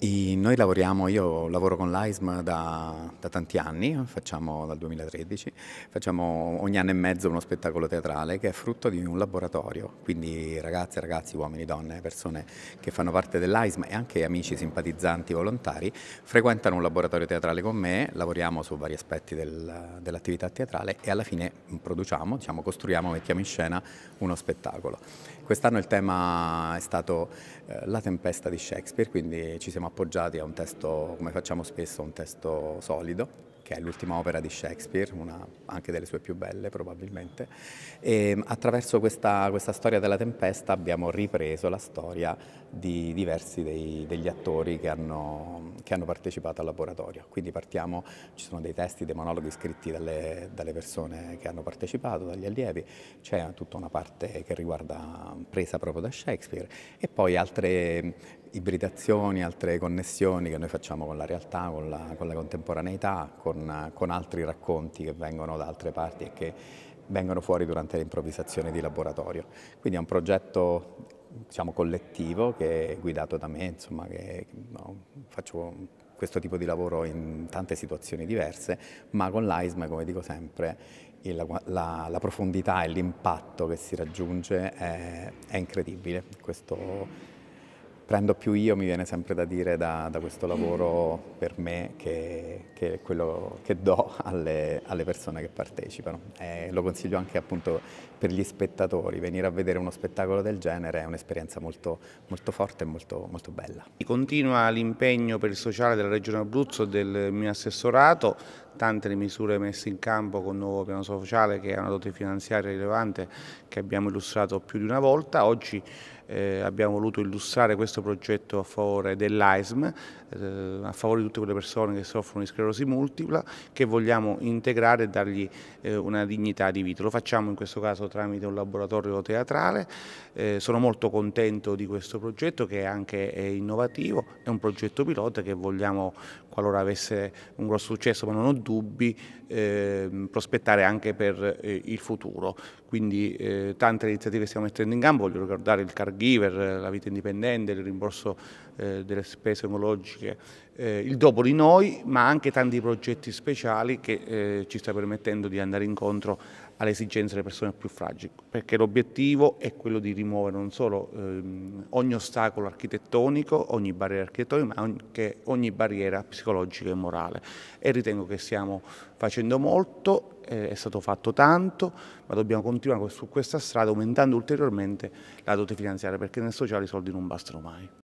E noi lavoriamo, io lavoro con l'AISM da, da, tanti anni, facciamo dal 2013, facciamo ogni anno e mezzo uno spettacolo teatrale che è frutto di un laboratorio, quindi ragazze, ragazzi, uomini, donne, persone che fanno parte dell'AISM e anche amici, simpatizzanti, volontari, frequentano un laboratorio teatrale con me, lavoriamo su vari aspetti del, dell'attività teatrale e alla fine produciamo, diciamo, costruiamo, mettiamo in scena uno spettacolo. Quest'anno il tema è stato eh, la tempesta di Shakespeare, quindi ci ci siamo appoggiati a un testo, come facciamo spesso, un testo solido che è l'ultima opera di Shakespeare, una anche delle sue più belle probabilmente. E mm, attraverso questa, questa storia della tempesta abbiamo ripreso la storia di diversi dei, degli attori che hanno che hanno partecipato al laboratorio. Quindi partiamo, ci sono dei testi, dei monologhi scritti dalle, dalle persone che hanno partecipato, dagli allievi, c'è tutta una parte che riguarda presa proprio da Shakespeare e poi altre ibridazioni, altre connessioni che noi facciamo con la realtà, con la, con la contemporaneità, con, con altri racconti che vengono da altre parti e che vengono fuori durante l'improvvisazione di laboratorio. Quindi è un progetto diciamo, collettivo che è guidato da me, insomma, che, no, faccio questo tipo di lavoro in tante situazioni diverse, ma con l'AISM, come dico sempre, la, la, la profondità e l'impatto che si raggiunge è, è incredibile. Questo, prendo più io, mi viene sempre da dire da, da questo lavoro per me che, è quello che do alle, alle persone che partecipano. E eh, lo consiglio anche appunto per gli spettatori, venire a vedere uno spettacolo del genere è un'esperienza molto, molto, forte e molto, molto bella. Continua l'impegno per il sociale della Regione Abruzzo e del mio assessorato, tante le misure messe in campo con il nuovo piano sociale che è una dote finanziaria rilevante che abbiamo illustrato più di una volta. Oggi eh, abbiamo voluto illustrare questo progetto a favore dell'AISM, eh, a favore di tutte quelle persone che soffrono di sclerosi multipla, che vogliamo integrare e dargli eh, una dignità di vita. Lo facciamo in questo caso tramite un laboratorio teatrale, eh, sono molto contento di questo progetto che è anche è innovativo, è un progetto pilota che vogliamo, qualora avesse un grosso successo, ma non ho dubbi eh, prospettare anche per eh, il futuro. Quindi eh, tante iniziative stiamo mettendo in campo, voglio ricordare il caregiver, la vita indipendente, il rimborso eh, delle spese oncologiche eh, il dopo di noi, ma anche tanti progetti speciali che eh, ci sta permettendo di andare incontro alle esigenze delle persone più fragili, perché l'obiettivo è quello di rimuovere non solo ehm, ogni ostacolo architettonico, ogni barriera architettonica, ma anche ogni barriera psicologica e morale. E ritengo che stiamo facendo molto, eh, è stato fatto tanto, ma dobbiamo continuare su questa strada aumentando ulteriormente la dote finanziaria, perché nel sociale i soldi non bastano mai.